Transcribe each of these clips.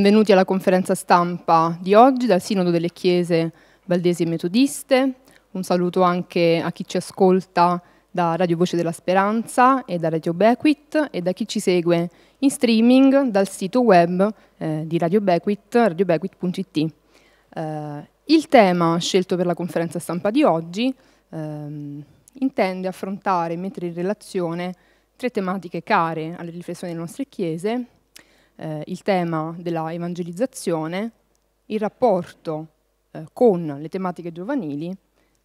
Benvenuti alla conferenza stampa di oggi dal Sinodo delle Chiese Valdesi e Metodiste. Un saluto anche a chi ci ascolta da Radio Voce della Speranza e da Radio Bequit e da chi ci segue in streaming dal sito web eh, di Radio Bequit, radiobequit.it. Eh, il tema scelto per la conferenza stampa di oggi ehm, intende affrontare e mettere in relazione tre tematiche care alle riflessioni delle nostre chiese, eh, il tema della evangelizzazione, il rapporto eh, con le tematiche giovanili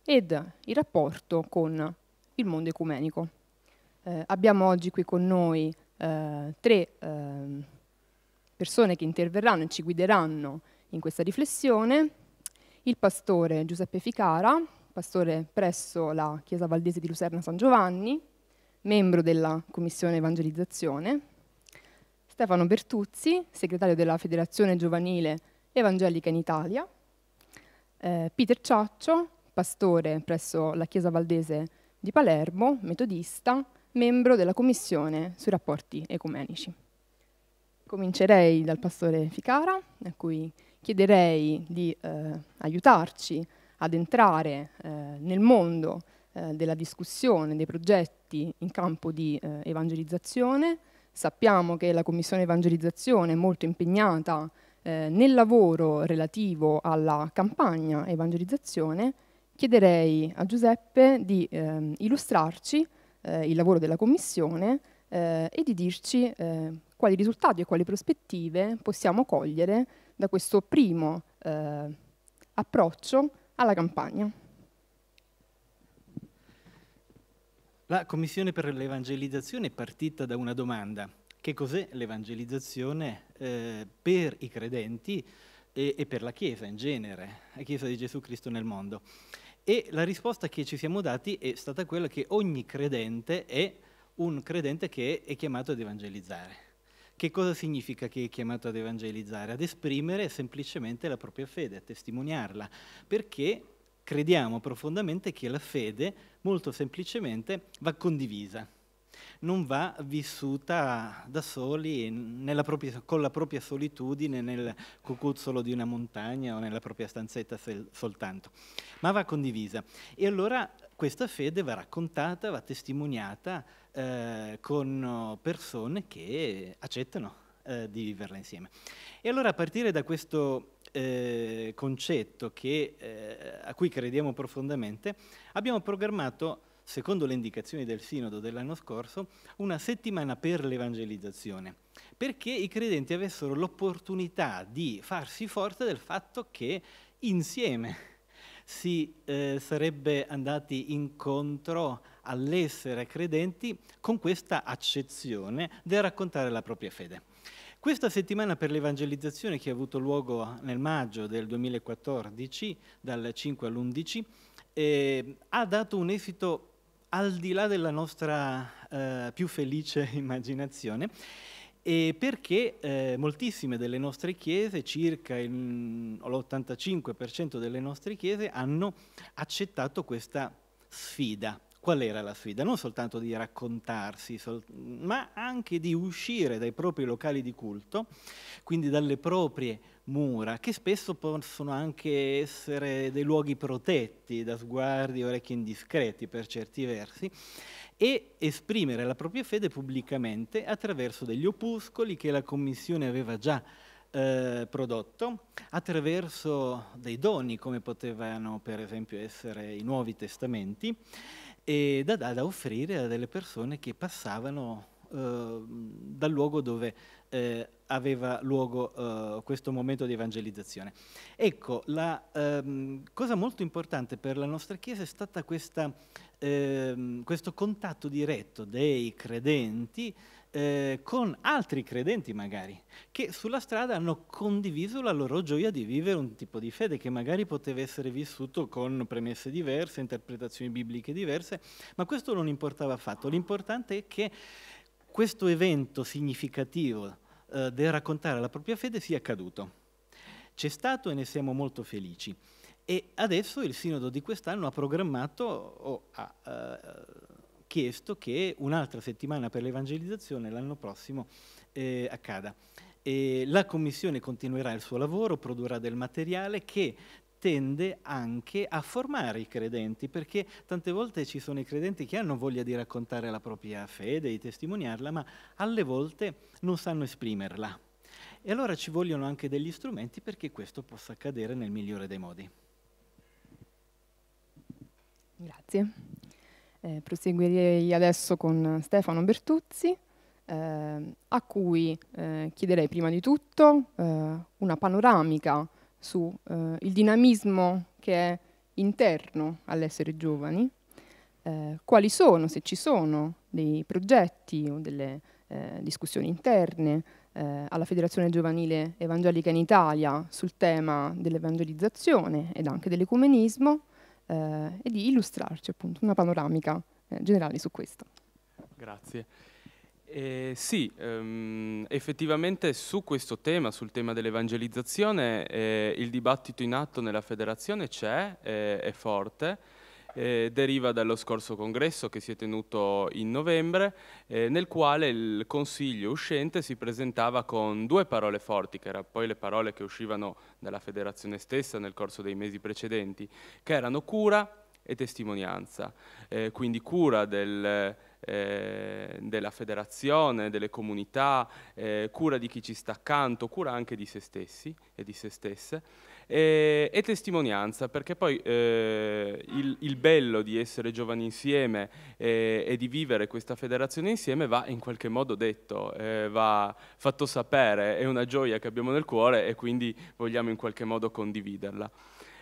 ed il rapporto con il mondo ecumenico. Eh, abbiamo oggi qui con noi eh, tre ehm, persone che interverranno e ci guideranno in questa riflessione, il pastore Giuseppe Ficara, pastore presso la Chiesa Valdese di Lucerna San Giovanni, membro della Commissione Evangelizzazione Stefano Bertuzzi, segretario della Federazione Giovanile Evangelica in Italia, eh, Peter Ciaccio, pastore presso la Chiesa Valdese di Palermo, metodista, membro della Commissione sui rapporti ecumenici. Comincerei dal pastore Ficara, a cui chiederei di eh, aiutarci ad entrare eh, nel mondo eh, della discussione, dei progetti in campo di eh, evangelizzazione, Sappiamo che la Commissione Evangelizzazione è molto impegnata eh, nel lavoro relativo alla campagna evangelizzazione. Chiederei a Giuseppe di eh, illustrarci eh, il lavoro della Commissione eh, e di dirci eh, quali risultati e quali prospettive possiamo cogliere da questo primo eh, approccio alla campagna. La Commissione per l'Evangelizzazione è partita da una domanda. Che cos'è l'evangelizzazione eh, per i credenti e, e, per la Chiesa in genere, la Chiesa di Gesù Cristo nel mondo? E la risposta che ci siamo dati è stata quella che ogni credente è un credente che è chiamato ad evangelizzare. Che cosa significa che è chiamato ad evangelizzare? Ad esprimere semplicemente la propria fede, a testimoniarla, perché crediamo profondamente che la fede molto semplicemente va condivisa, non va vissuta da soli propria, con la propria solitudine nel cucuzzolo di una montagna o nella propria stanzetta soltanto, ma va condivisa. E allora questa fede va raccontata, va testimoniata eh, con persone che accettano eh, di viverla insieme. E allora a partire da questo eh, concetto che eh, a cui crediamo profondamente, abbiamo programmato, secondo le indicazioni del Sinodo dell'anno scorso, una settimana per l'evangelizzazione, perché i credenti avessero l'opportunità di farsi forte del fatto che insieme si eh, sarebbe andati incontro all'essere credenti con questa accezione del raccontare la propria fede. Questa settimana per l'evangelizzazione che ha avuto luogo nel maggio del 2014, dal 5 all'11, eh, ha dato un esito al di là della nostra eh, più felice immaginazione, eh, perché eh, moltissime delle nostre chiese, circa il, l'85% delle nostre chiese, hanno accettato questa sfida Qual era la sfida? Non soltanto di raccontarsi, sol ma anche di uscire dai propri locali di culto, quindi dalle proprie mura, che spesso possono anche essere dei luoghi protetti da sguardi e orecchie indiscreti per certi versi, e esprimere la propria fede pubblicamente attraverso degli opuscoli che la Commissione aveva già eh, prodotto attraverso dei doni come potevano per esempio essere i Nuovi Testamenti e da, da, da offrire a delle persone che passavano eh, dal luogo dove eh, aveva luogo eh, questo momento di evangelizzazione. Ecco, la ehm, cosa molto importante per la nostra Chiesa è stata questa, ehm, questo contatto diretto dei credenti eh, con altri credenti magari, che sulla strada hanno condiviso la loro gioia di vivere un tipo di fede che magari poteva essere vissuto con premesse diverse, interpretazioni bibliche diverse, ma questo non importava affatto. L'importante è che questo evento significativo eh, del raccontare la propria fede sia accaduto. C'è stato e ne siamo molto felici. E adesso il sinodo di quest'anno ha programmato o ha eh, chiesto che un'altra settimana per l'evangelizzazione l'anno prossimo eh, accada. E la Commissione continuerà il suo lavoro, produrrà del materiale che tende anche a formare i credenti, perché tante volte ci sono i credenti che hanno voglia di raccontare la propria fede, di testimoniarla, ma alle volte non sanno esprimerla. E allora ci vogliono anche degli strumenti perché questo possa accadere nel migliore dei modi. Grazie. Eh, proseguirei adesso con Stefano Bertuzzi, eh, a cui eh, chiederei prima di tutto eh, una panoramica sul eh, dinamismo che è interno all'essere giovani, eh, quali sono, se ci sono, dei progetti o delle discussioni interne alla Federazione Giovanile Evangelica in Italia sul tema dell'evangelizzazione ed anche dell'ecumenismo, eh, e di illustrarci appunto una panoramica eh, generale su questo. Grazie. Eh, sì, ehm, effettivamente su questo tema, sul tema dell'evangelizzazione, eh, il dibattito in atto nella federazione c'è, eh, è forte, eh, deriva dallo scorso congresso che si è tenuto in novembre, eh, nel quale il Consiglio uscente si presentava con due parole forti, che erano poi le parole che uscivano dalla federazione stessa nel corso dei mesi precedenti, che erano cura e testimonianza, eh, quindi cura del eh, della federazione, delle comunità, eh, cura di chi ci sta accanto, cura anche di se stessi e di se stesse e, eh, e testimonianza, perché poi eh, il, il, bello di essere giovani insieme eh, e di vivere questa federazione insieme va in qualche modo detto, eh, va fatto sapere, è una gioia che abbiamo nel cuore e quindi vogliamo in qualche modo condividerla.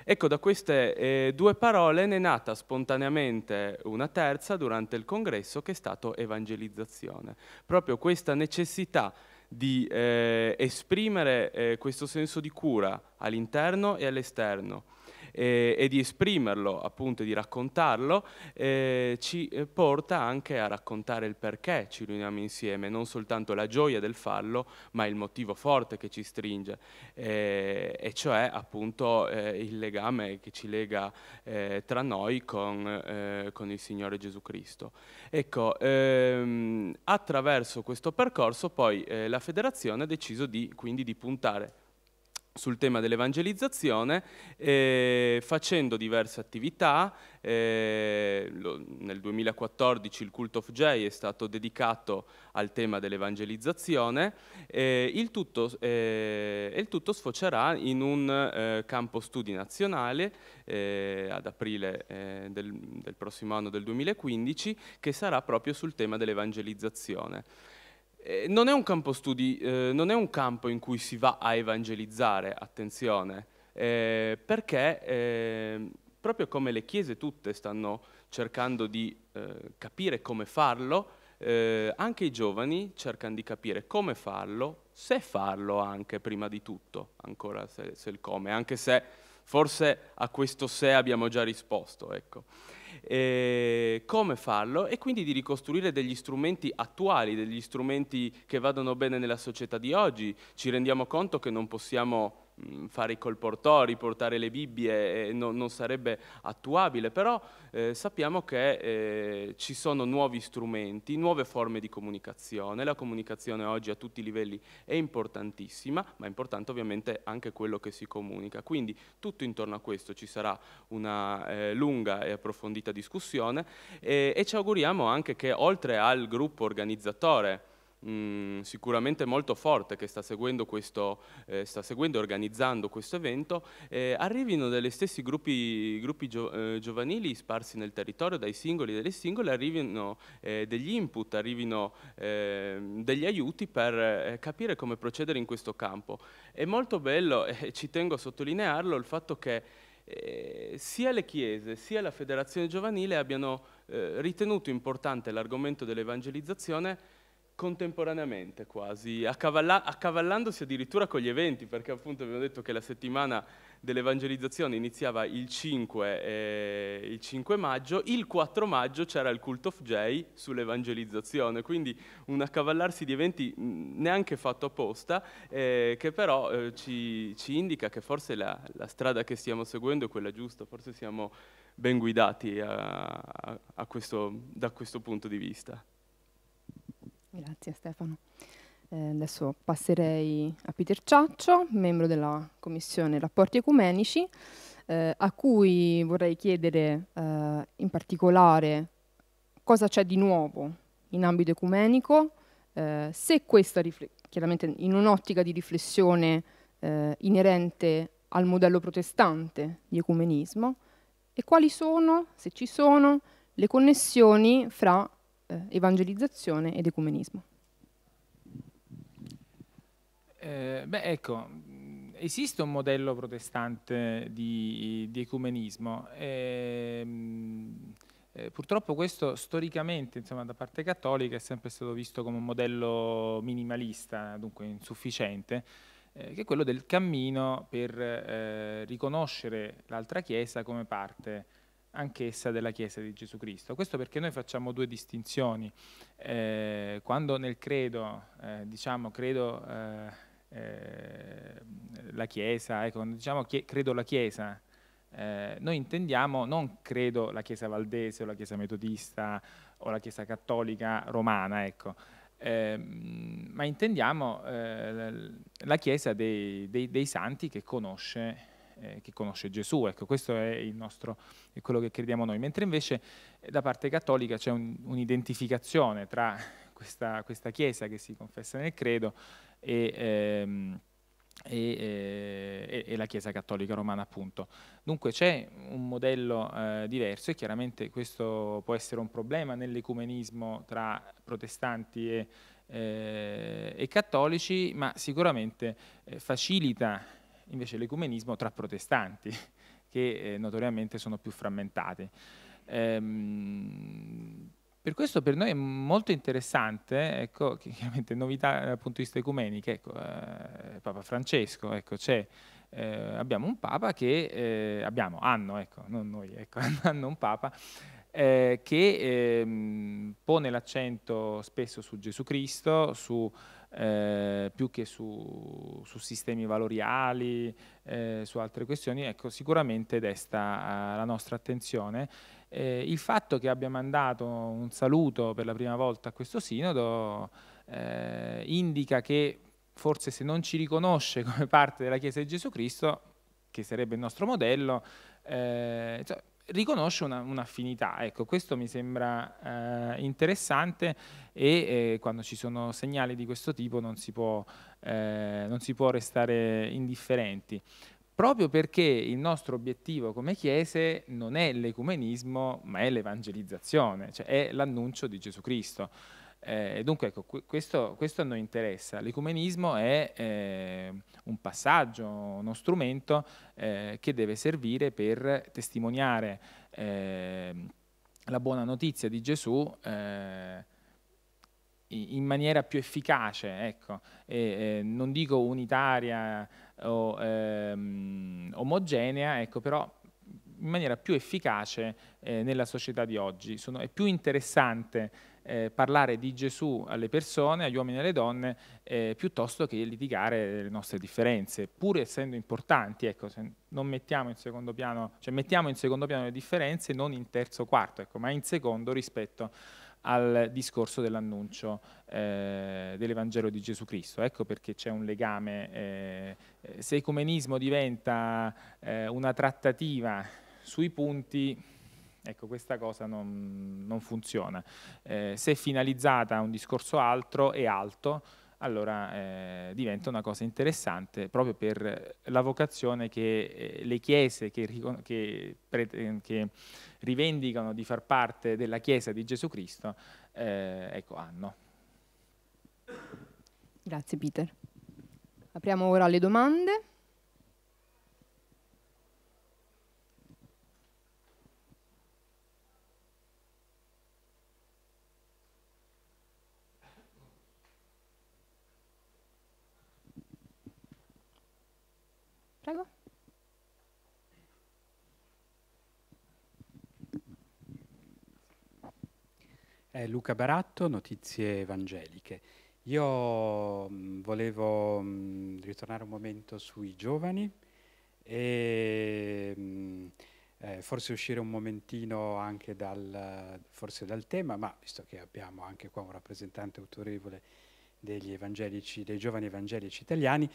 Ecco, da queste eh, due parole ne è nata spontaneamente una terza durante il congresso che è stato evangelizzazione. Proprio questa necessità di eh, esprimere eh, questo senso di cura all'interno e all'esterno eh, e di esprimerlo, appunto, e di raccontarlo, eh, ci eh, porta anche a raccontare il perché ci riuniamo insieme, non soltanto la gioia del fallo, ma il motivo forte che ci stringe, eh, e cioè appunto eh, il legame che ci lega tra noi con, con, il Signore Gesù Cristo. Ecco, ehm, attraverso questo percorso poi la federazione ha deciso di, quindi di puntare sul tema dell'evangelizzazione eh, facendo diverse attività. Eh, lo, nel 2014 il Cult of Jay è stato dedicato al tema dell'evangelizzazione eh, il, tutto, eh, il tutto sfocerà in un eh, campo studi nazionale eh, ad aprile del, del prossimo anno del 2015 che sarà proprio sul tema dell'evangelizzazione eh, non è un campo studi, eh, non è un campo in cui si va a evangelizzare, attenzione, eh, perché ehm, proprio come le chiese tutte stanno cercando di eh, capire come farlo, eh, anche i giovani cercano di capire come farlo, se farlo anche prima di tutto, ancora se, se il come, anche se forse a questo se abbiamo già risposto. Ecco eh, come farlo e quindi di ricostruire degli strumenti attuali, degli strumenti che vadano bene nella società di oggi. Ci rendiamo conto che non possiamo Mm, fare i colportori, portare le Bibbie, eh, no, non sarebbe attuabile, però eh, sappiamo che eh, ci sono nuovi strumenti, nuove forme di comunicazione, la comunicazione oggi a tutti i livelli è importantissima, ma è importante ovviamente anche quello che si comunica, quindi tutto intorno a questo ci sarà una eh, lunga e approfondita discussione e ci auguriamo anche che oltre al gruppo organizzatore, mh, mm, sicuramente molto forte che sta seguendo, questo, eh, sta seguendo e organizzando questo evento, eh, arrivino dagli stessi gruppi, gruppi gio, eh, giovanili sparsi nel territorio, dai singoli e dalle singole, arrivino eh, degli input, arrivino ehm, degli aiuti per eh, capire come procedere in questo campo. È molto bello, e ci tengo a sottolinearlo, il fatto che eh, sia le chiese sia la federazione giovanile abbiano eh, ritenuto importante l'argomento dell'evangelizzazione contemporaneamente quasi, accavalla accavallandosi addirittura con gli eventi, perché appunto abbiamo detto che la settimana dell'evangelizzazione iniziava il 5, eh, il 5, maggio, il 4 maggio c'era il Cult of Jay sull'evangelizzazione, quindi un accavallarsi di eventi neanche fatto apposta, eh, che però eh, ci, ci, indica che forse la, la strada che stiamo seguendo è quella giusta, forse siamo ben guidati a, a questo, da questo punto di vista. Grazie Stefano. Eh, adesso passerei a Peter Ciaccio, membro della Commissione Rapporti Ecumenici, eh, a cui vorrei chiedere eh, in particolare cosa c'è di nuovo in ambito ecumenico, eh, se questa, chiaramente in un'ottica di riflessione eh, inerente al modello protestante di ecumenismo, e quali sono, se ci sono, le connessioni fra eh, evangelizzazione ed ecumenismo. Eh, beh, ecco, mm, esiste un modello protestante di, di ecumenismo. Ehm, eh, purtroppo questo storicamente, insomma, da parte cattolica è sempre stato visto come un modello minimalista, dunque insufficiente, eh, che è quello del cammino per eh, riconoscere l'altra Chiesa come parte anch'essa della Chiesa di Gesù Cristo. Questo perché noi facciamo due distinzioni. Eh, quando nel credo eh, diciamo credo eh, eh la Chiesa, ecco, quando diciamo chie- credo la Chiesa, eh, noi intendiamo non credo la Chiesa valdese o la Chiesa metodista o la Chiesa cattolica romana, ecco. Eh, ma intendiamo eh, la Chiesa dei, dei, dei, santi che conosce eh, che conosce Gesù. Ecco, questo è, nostro, è, quello che crediamo noi. Mentre invece eh, da parte cattolica c'è un, un'identificazione tra questa, questa, Chiesa che si confessa nel credo e... Ehm, e, eh, e, e, la Chiesa Cattolica Romana appunto. Dunque c'è un modello eh, diverso e chiaramente questo può essere un problema nell'ecumenismo tra protestanti e, eh, e cattolici, ma sicuramente facilita invece l'ecumenismo tra protestanti, che eh, notoriamente sono più frammentati. Ehm, per questo per noi è molto interessante, ecco, chiaramente novità dal punto di vista ecumenico, ecco, eh, Papa Francesco, ecco, c'è eh, abbiamo un Papa che, eh, abbiamo, hanno, ecco, non noi, ecco, hanno un Papa eh, che ehm, pone l'accento spesso su Gesù Cristo, su eh, più che su, su sistemi valoriali, eh, su altre questioni, ecco, sicuramente desta eh, la nostra attenzione. Eh, il fatto che abbia mandato un saluto per la prima volta a questo sinodo eh, indica che forse se non ci riconosce come parte della Chiesa di Gesù Cristo, che sarebbe il nostro modello, eh, cioè, riconosce un'affinità. ecco, questo mi sembra eh, interessante e eh, quando ci sono segnali di questo tipo non si, può, eh, non si può restare indifferenti. Proprio perché il nostro obiettivo come Chiese non è l'ecumenismo, ma è l'evangelizzazione, cioè è l'annuncio di Gesù Cristo. Eh, dunque, ecco, questo, questo, a noi interessa. L'ecumenismo è eh, un passaggio, uno strumento eh, che deve servire per testimoniare eh, la buona notizia di Gesù eh, in maniera più efficace, ecco. e, non dico unitaria o ehm, omogenea, ecco, però in maniera più efficace eh, nella società di oggi. Sono, è più interessante eh, parlare di Gesù alle persone, agli uomini e alle donne, eh, piuttosto che litigare le nostre differenze, pur essendo importanti, ecco, non mettiamo in secondo piano, cioè mettiamo in secondo piano le differenze non in terzo o quarto, ecco, ma in secondo rispetto al discorso dell'annuncio eh, dell'Evangelo di Gesù Cristo. Ecco perché c'è un legame. Eh, eh se ecumenismo diventa eh, una trattativa sui punti, Ecco, questa cosa non, non funziona. Eh, se finalizzata a un discorso altro e alto, allora eh, diventa una cosa interessante proprio per la vocazione che eh, le chiese che, che, che, rivendicano di far parte della Chiesa di Gesù Cristo eh, ecco, hanno. Grazie Peter. Apriamo ora le domande. Prego. Eh, Luca Baratto, Notizie Evangeliche. Io mh, mm, volevo mh, mm, ritornare un momento sui giovani e mh, mm, eh, forse uscire un momentino anche dal, dal, tema, ma visto che abbiamo anche qua un rappresentante autorevole degli evangelici, dei giovani evangelici italiani,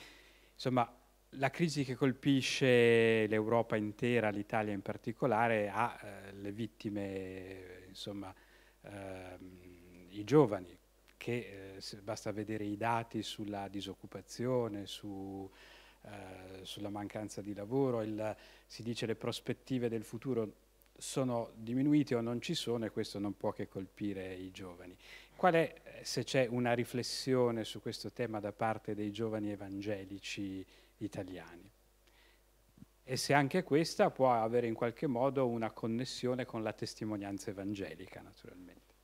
insomma la crisi che colpisce l'Europa intera, l'Italia in particolare, ha eh, le vittime, insomma, ehm, i giovani, che eh, basta vedere i dati sulla disoccupazione, su, eh, sulla mancanza di lavoro, il, si dice le prospettive del futuro sono diminuite o non ci sono e questo non può che colpire i giovani. Qual è, eh, se c'è una riflessione su questo tema da parte dei giovani evangelici italiani. E se anche questa può avere in qualche modo una connessione con la testimonianza evangelica, naturalmente.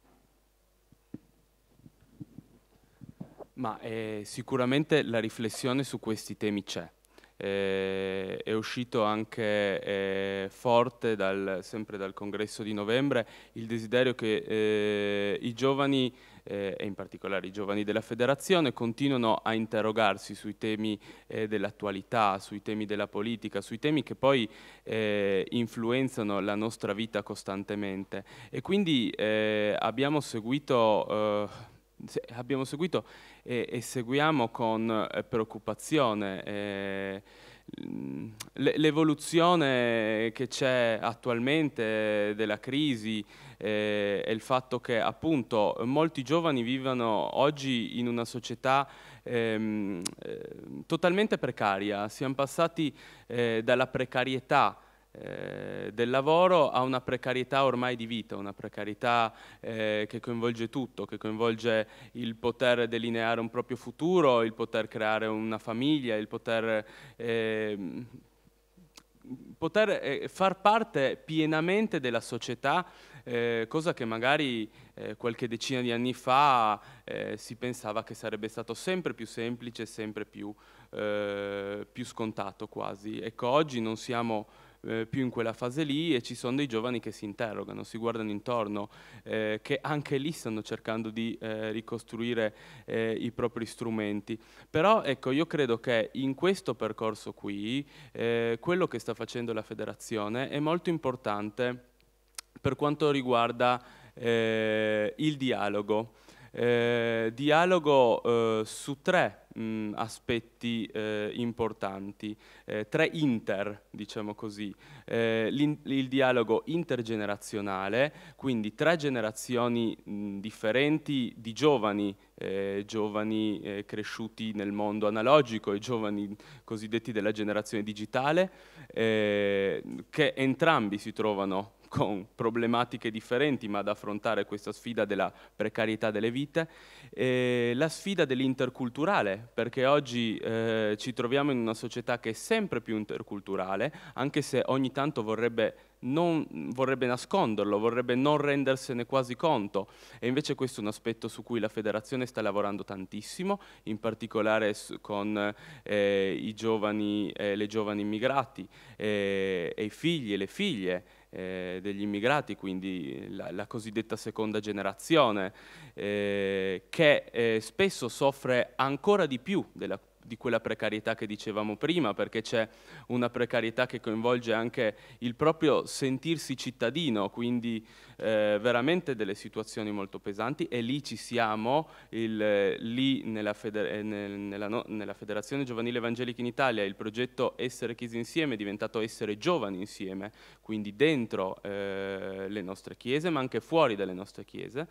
Ma eh, sicuramente la riflessione su questi temi c'è. Eh, è uscito anche eh, forte dal, sempre dal congresso di novembre il desiderio che eh, i giovani eh, e in particolare i giovani della federazione continuano a interrogarsi sui temi eh, dell'attualità, sui temi della politica, sui temi che poi eh, influenzano la nostra vita costantemente e quindi eh, abbiamo seguito eh, abbiamo seguito e, e seguiamo con eh, preoccupazione eh, l'evoluzione che c'è attualmente della crisi eh, è il fatto che appunto molti giovani vivono oggi in una società ehm, eh, totalmente precaria, siamo passati eh, dalla precarietà eh, del lavoro a una precarietà ormai di vita, una precarietà eh, che coinvolge tutto, che coinvolge il poter delineare un proprio futuro, il poter creare una famiglia, il poter, ehm, eh, poter far parte pienamente della società eh, cosa che magari eh, qualche decina di anni fa eh, si pensava che sarebbe stato sempre più semplice, sempre più, eh, più scontato quasi. Ecco, oggi non siamo eh, più in quella fase lì e ci sono dei giovani che si interrogano, si guardano intorno, eh, che anche lì stanno cercando di eh, ricostruire eh, i propri strumenti. Però ecco, io credo che in questo percorso qui, quello che sta facendo la federazione è molto importante per quanto riguarda eh, il dialogo. Eh, dialogo eh, su tre mh, aspetti eh, importanti, eh, tre inter, diciamo così, eh, il dialogo intergenerazionale, quindi tre generazioni mh, differenti di giovani, eh, giovani eh, cresciuti nel mondo analogico e giovani cosiddetti della generazione digitale, eh, che entrambi si trovano con problematiche differenti ma ad affrontare questa sfida della precarietà delle vite eh, la sfida dell'interculturale, perché oggi eh, ci troviamo in una società che è sempre più interculturale, anche se ogni tanto vorrebbe, non, vorrebbe nasconderlo, vorrebbe non rendersene quasi conto. E invece questo è un aspetto su cui la federazione sta lavorando tantissimo, in particolare con eh, i giovani, eh, le giovani immigrati eh, e i figli e le figlie eh, degli immigrati, quindi la, la cosiddetta seconda generazione, eh, che eh, spesso soffre ancora di più della di quella precarietà che dicevamo prima, perché c'è una precarietà che coinvolge anche il proprio sentirsi cittadino, quindi eh, veramente delle situazioni molto pesanti e lì ci siamo, il, eh, lì nella, feder eh, nel, nella, no nella, Federazione Giovanile Evangelica in Italia il progetto Essere Chiesi Insieme è diventato Essere Giovani Insieme, quindi dentro eh, le nostre chiese ma anche fuori dalle nostre chiese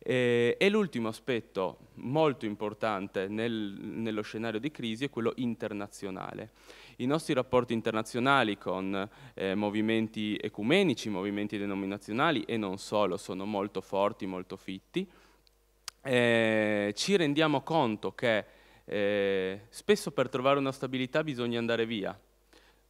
eh, e l'ultimo aspetto molto importante nel, nello scenario di crisi è quello internazionale. I nostri rapporti internazionali con eh, movimenti ecumenici, movimenti denominazionali e non solo sono molto forti, molto fitti. Eh, ci rendiamo conto che eh, spesso per trovare una stabilità bisogna andare via,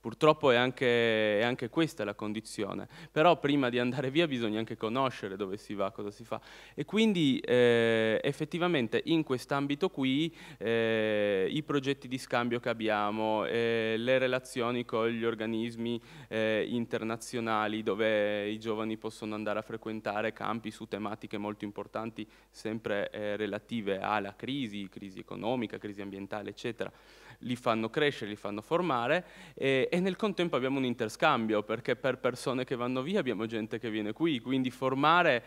Purtroppo è anche, è anche, questa la condizione, però prima di andare via bisogna anche conoscere dove si va, cosa si fa. E quindi eh, effettivamente in quest'ambito qui eh, i progetti di scambio che abbiamo, eh, le relazioni con gli organismi eh, internazionali dove i giovani possono andare a frequentare campi su tematiche molto importanti, sempre eh, relative alla crisi, crisi economica, crisi ambientale, eccetera, li fanno crescere, li fanno formare eh, e nel contempo abbiamo un interscambio, perché per persone che vanno via abbiamo gente che viene qui, quindi formare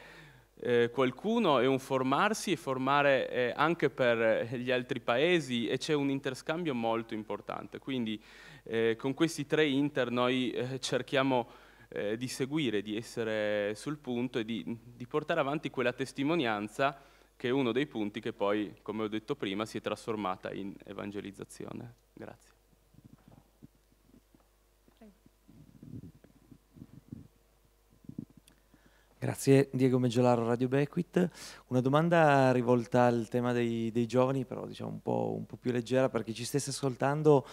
eh, qualcuno è un formarsi e formare eh, anche per eh, gli altri paesi e c'è un interscambio molto importante. Quindi eh, con questi tre inter noi eh, cerchiamo eh, di seguire, di essere sul punto e di, di portare avanti quella testimonianza che è uno dei punti che poi, come ho detto prima, si è trasformata in evangelizzazione. Grazie. Grazie Diego Meggiolaro, Radio Bequit. Una domanda rivolta al tema dei, dei giovani, però diciamo un po', un po', più leggera per chi ci stesse ascoltando.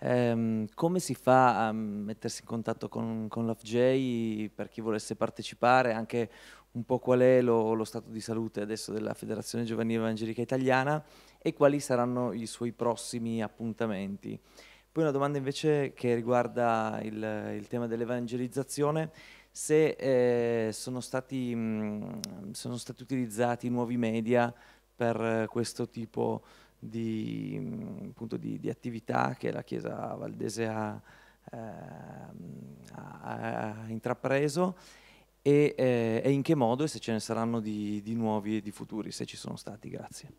Ehm, come si fa a mettersi in contatto con, con l'AFJ per chi volesse partecipare, anche un po' qual è lo, lo stato di salute adesso della Federazione Giovanile Evangelica Italiana e quali saranno i suoi prossimi appuntamenti? Poi una domanda invece che riguarda il, il tema dell'evangelizzazione se eh, sono, stati, mh, mm, sono, stati, utilizzati nuovi media per eh, questo tipo di, mh, mm, appunto, di, di attività che la Chiesa Valdese ha, eh, ha, ha intrapreso e, eh, e, in che modo e se ce ne saranno di, di nuovi e di futuri, se ci sono stati. Grazie.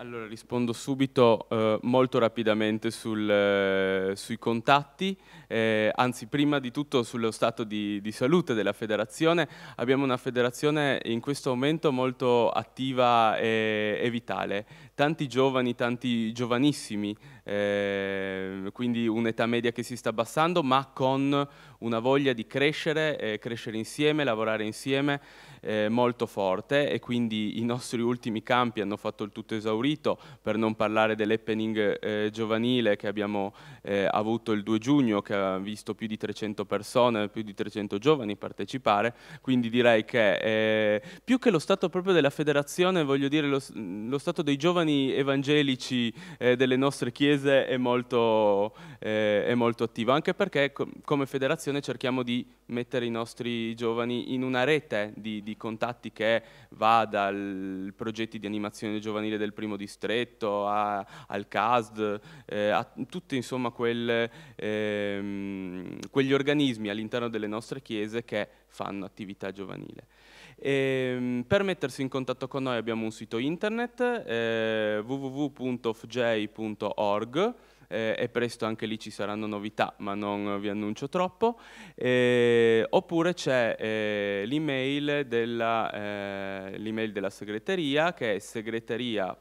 Allora rispondo subito eh, molto rapidamente sul, eh, sui contatti, eh, anzi prima di tutto sullo stato di, di, salute della federazione. Abbiamo una federazione in questo momento molto attiva e, e vitale, tanti giovani, tanti giovanissimi, eh, quindi un'età media che si sta abbassando ma con una voglia di crescere, crescere insieme, lavorare insieme eh, molto forte e quindi i nostri ultimi campi hanno fatto il tutto esaurito, per non parlare dell'happening eh, giovanile che abbiamo eh, avuto il 2 giugno, che ha visto più di 300 persone, più di 300 giovani partecipare, quindi direi che eh, più che lo stato proprio della federazione, voglio dire lo, lo stato dei giovani evangelici eh, delle nostre chiese è molto, eh, è molto attivo, anche perché com come federazione cerchiamo di mettere i nostri giovani in una rete di, di di contatti che va dal progetti di animazione giovanile del primo distretto a, al CASD, eh, a tutti insomma quel, ehm, quegli organismi all'interno delle nostre chiese che fanno attività giovanile. E, ehm, per mettersi in contatto con noi abbiamo un sito internet eh, www.fj.org eh, e presto anche lì ci saranno novità, ma non vi annuncio troppo. Eh, oppure c'è eh, l'email della, eh, della, segreteria che è segreteria.fj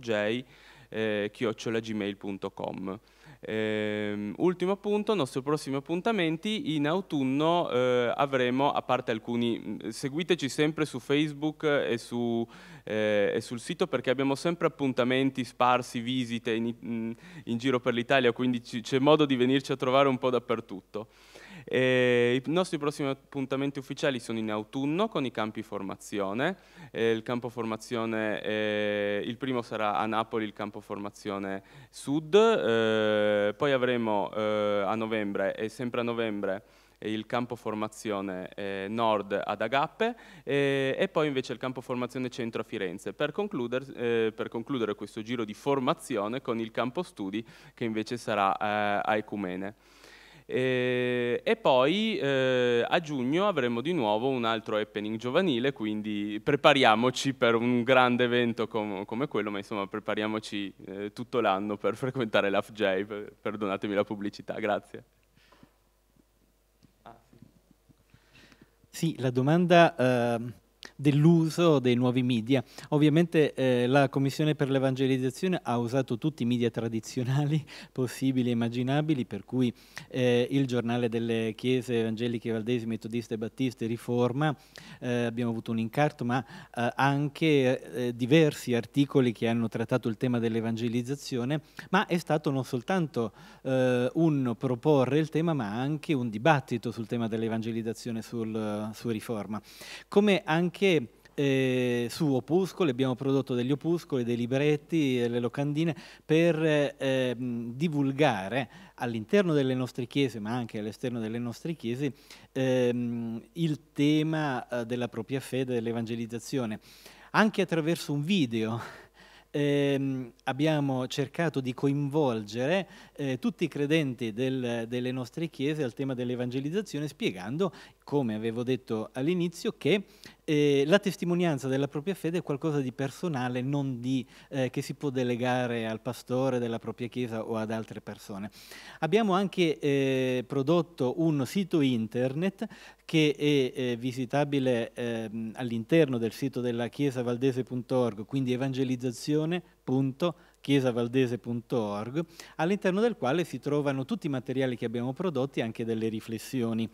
segreteria.fj.gmail.com eh, Ehm, ultimo appunto, nostri prossimi appuntamenti, in autunno eh, avremo, a parte alcuni, mm, seguiteci sempre su Facebook e, su, eh, e, sul sito perché abbiamo sempre appuntamenti sparsi, visite in, mm, in giro per l'Italia, quindi c'è modo di venirci a trovare un po' dappertutto. E I nostri prossimi appuntamenti ufficiali sono in autunno con i campi formazione. Eh, il campo formazione, eh, il primo sarà a Napoli, il campo formazione sud, eh, poi avremo a novembre e sempre a novembre il campo formazione eh, nord ad Agappe eh, e poi invece il campo formazione centro a Firenze, per, concluder, eh, per, concludere questo giro di formazione con il campo studi che invece sarà eh, a Ecumene. E, eh, e poi eh, a giugno avremo di nuovo un altro happening giovanile, quindi prepariamoci per un grande evento com come quello, ma insomma prepariamoci eh, tutto l'anno per frequentare l'AFJ, perdonatemi la pubblicità, grazie. Ah, sì, la domanda eh, dell'uso dei nuovi media. Ovviamente eh, la Commissione per l'Evangelizzazione ha usato tutti i media tradizionali possibili e immaginabili, per cui eh, il giornale delle chiese evangeliche valdesi, metodiste, e battiste, riforma, eh, abbiamo avuto un incarto, ma eh, anche eh, diversi articoli che hanno trattato il tema dell'evangelizzazione, ma è stato non soltanto eh, un proporre il tema, ma anche un dibattito sul tema dell'evangelizzazione sul, su riforma. Come anche anche eh, su opuscoli, abbiamo prodotto degli opuscoli, dei libretti, eh, le locandine per eh, divulgare all'interno delle nostre chiese, ma anche all'esterno delle nostre chiese, ehm, il tema eh, della propria fede, dell'evangelizzazione, anche attraverso un video. Eh, abbiamo cercato di coinvolgere eh, tutti i credenti del, delle nostre chiese al tema dell'evangelizzazione spiegando come avevo detto all'inizio, che eh, la testimonianza della propria fede è qualcosa di personale, non di, eh, che si può delegare al pastore della propria chiesa o ad altre persone. Abbiamo anche eh, prodotto un sito internet che è eh, visitabile ehm, all'interno del sito della chiesa valdese.org, quindi evangelizzazione.org chiesavaldese.org, all'interno del quale si trovano tutti i materiali che abbiamo prodotti, anche delle riflessioni,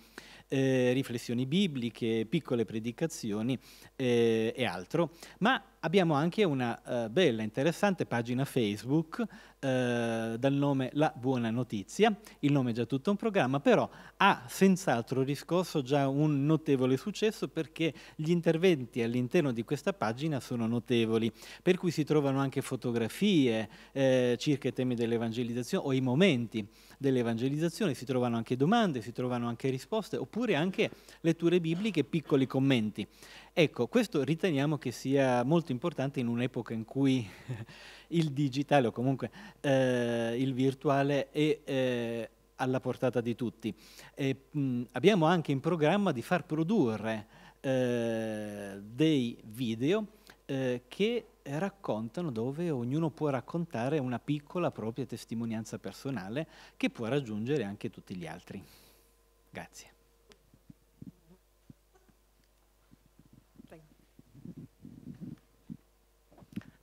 eh, riflessioni bibliche, piccole predicazioni eh, e altro. Ma abbiamo anche una eh, bella, interessante pagina Facebook eh, dal nome La Buona Notizia. Il nome è già tutto un programma, però ha senz'altro riscosso già un notevole successo perché gli interventi all'interno di questa pagina sono notevoli, per cui si trovano anche fotografie eh, circa i temi dell'evangelizzazione o i momenti dell'evangelizzazione, si trovano anche domande, si trovano anche risposte, oppure anche letture bibliche, piccoli commenti. Ecco, questo riteniamo che sia molto importante in un'epoca in cui il digitale o comunque eh, il virtuale è eh, alla portata di tutti. E, mh, abbiamo anche in programma di far produrre eh, dei video eh, che raccontano dove ognuno può raccontare una piccola propria testimonianza personale che può raggiungere anche tutti gli altri. Grazie.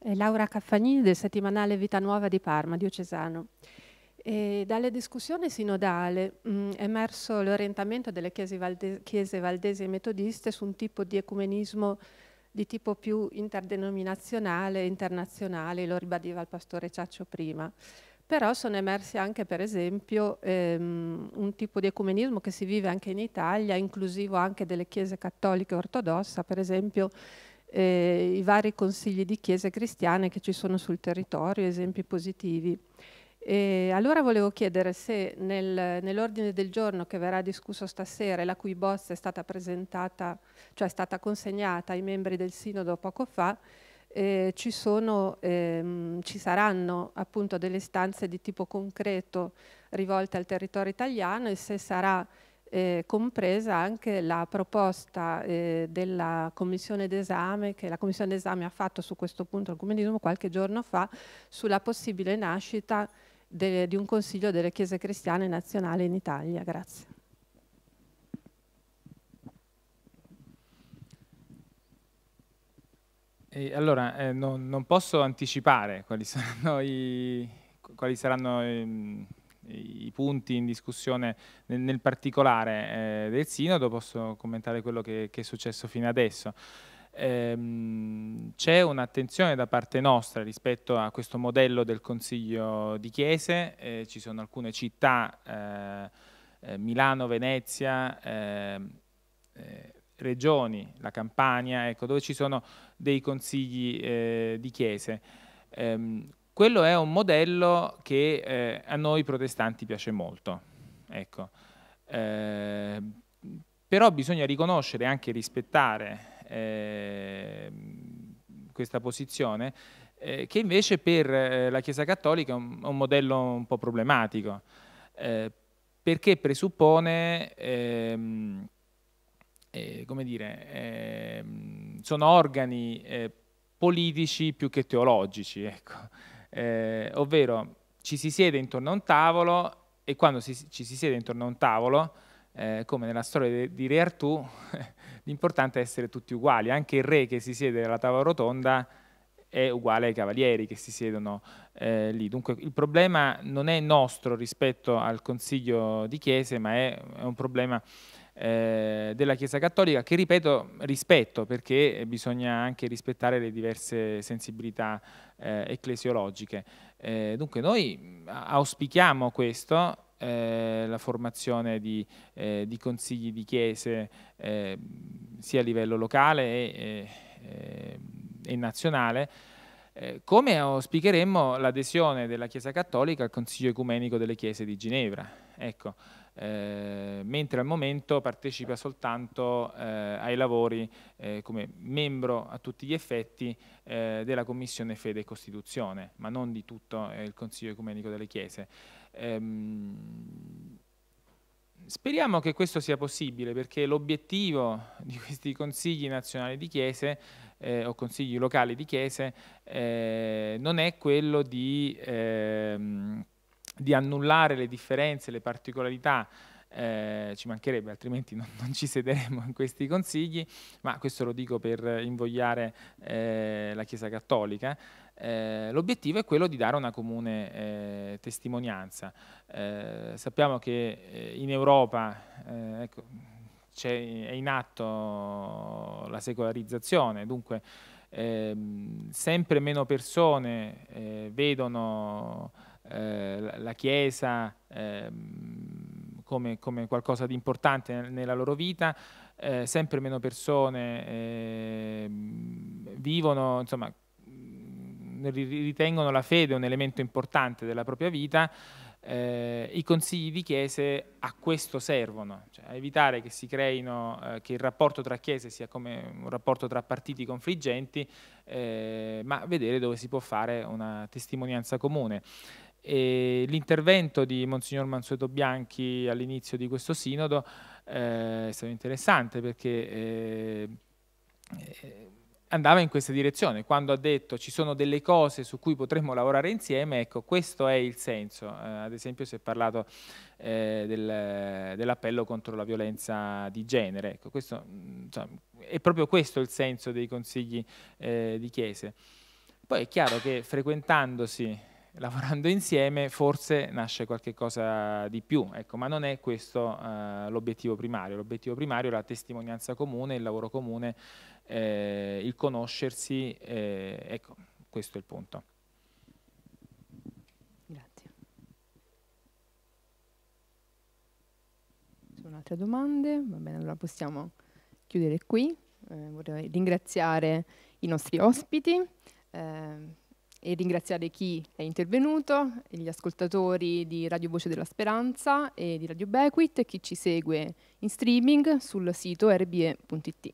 È Laura Caffagnini del settimanale Vita Nuova di Parma, diocesano. E dalle discussioni sinodale mh, mm, è emerso l'orientamento delle chiese, valde chiese valdesi e metodiste su un tipo di ecumenismo di tipo più interdenominazionale e internazionale, lo ribadiva il pastore Ciaccio prima. Però sono emersi anche, per esempio, ehm, un tipo di ecumenismo che si vive anche in Italia, inclusivo anche delle chiese cattoliche ortodossa, per esempio, eh, i vari consigli di chiese cristiane che ci sono sul territorio, esempi positivi. E allora volevo chiedere se nel, nell'ordine del giorno che verrà discusso stasera e la cui bozza è stata presentata, cioè è stata consegnata ai membri del Sinodo poco fa, eh, ci, sono, ehm, ci, saranno appunto delle stanze di tipo concreto rivolte al territorio italiano e se sarà eh, compresa anche la proposta eh, della commissione d'esame, che la commissione d'esame ha fatto su questo punto al comunismo qualche giorno fa, sulla possibile nascita de, di un consiglio delle chiese cristiane nazionali in Italia. Grazie. E allora, eh, non, non, posso anticipare quali saranno i, quali saranno i ehm, i punti in discussione nel, nel particolare eh, del sinodo, posso commentare quello che, che è successo fino adesso. Ehm, C'è un'attenzione da parte nostra rispetto a questo modello del Consiglio di Chiese, eh, ci sono alcune città, eh, eh Milano, Venezia, eh, eh, regioni, la Campania, ecco, dove ci sono dei consigli di chiese. Ehm, quello è un modello che eh, a noi protestanti piace molto. Ecco. Eh, però bisogna riconoscere e anche rispettare eh, questa posizione, eh, che invece per eh, la Chiesa Cattolica è un, un modello un po' problematico, eh, perché presuppone... Ehm, eh, come dire, eh, sono organi eh, politici più che teologici, ecco eh, ovvero ci si siede intorno a un tavolo e quando si, ci si siede intorno a un tavolo, eh, come nella storia di Re Artù, l'importante è essere tutti uguali, anche il re che si siede alla tavola rotonda è uguale ai cavalieri che si siedono eh, lì. Dunque il problema non è nostro rispetto al Consiglio di Chiese, ma è, è un problema eh, della Chiesa Cattolica, che ripeto rispetto perché bisogna anche rispettare le diverse sensibilità eh, ecclesiologiche. Eh, dunque noi mm, auspichiamo questo, eh, la formazione di, eh, di, consigli di chiese eh, sia a livello locale e, e, e nazionale, eh, come auspicheremmo l'adesione della Chiesa Cattolica al Consiglio Ecumenico delle Chiese di Ginevra. Ecco, eh, mentre al momento partecipa soltanto eh, ai lavori eh, come membro a tutti gli effetti eh, della Commissione Fede e Costituzione, ma non di tutto eh, il Consiglio Ecumenico delle Chiese. Ehm, speriamo che questo sia possibile perché l'obiettivo di questi consigli nazionali di chiese o consigli locali di chiese non è quello di ehm, di annullare le differenze, le particolarità, eh, ci mancherebbe, altrimenti non, non, ci sederemo in questi consigli, ma questo lo dico per invogliare eh, la Chiesa Cattolica. Eh, l'obiettivo è quello di dare una comune eh, testimonianza. Eh, sappiamo che eh, in Europa ecco, è in atto la secolarizzazione, dunque ehm, sempre meno persone vedono eh, la Chiesa eh, come, come, qualcosa di importante nella loro vita, eh, sempre meno persone ehm, vivono, insomma, ritengono la fede un elemento importante della propria vita. Eh, i consigli di chiese a questo servono, cioè a evitare che si creino, eh, che il rapporto tra chiese sia come un rapporto tra partiti confliggenti, eh, ma vedere dove si può fare una testimonianza comune l'intervento di Monsignor Mansueto Bianchi all'inizio di questo sinodo eh, è stato interessante perché eh, eh, andava in questa direzione. Quando ha detto ci sono delle cose su cui potremmo lavorare insieme, ecco, questo è il senso. Eh, ad esempio si è parlato eh, del, dell'appello contro la violenza di genere. Ecco, questo, insomma, è proprio questo il senso dei consigli eh, di Chiese. Poi è chiaro che frequentandosi lavorando insieme forse nasce qualcosa di più, ecco, ma non è questo eh, l'obiettivo primario, l'obiettivo primario è la testimonianza comune, il lavoro comune, eh, il conoscersi, eh, ecco, questo è il punto. Grazie. Ci sono altre domande? Va bene, allora possiamo chiudere qui. Eh, vorrei ringraziare i nostri ospiti. Eh, e ringraziare chi è intervenuto, gli ascoltatori di Radio Voce della Speranza e di Radio Bequit e chi ci segue in streaming sul sito rbe.it.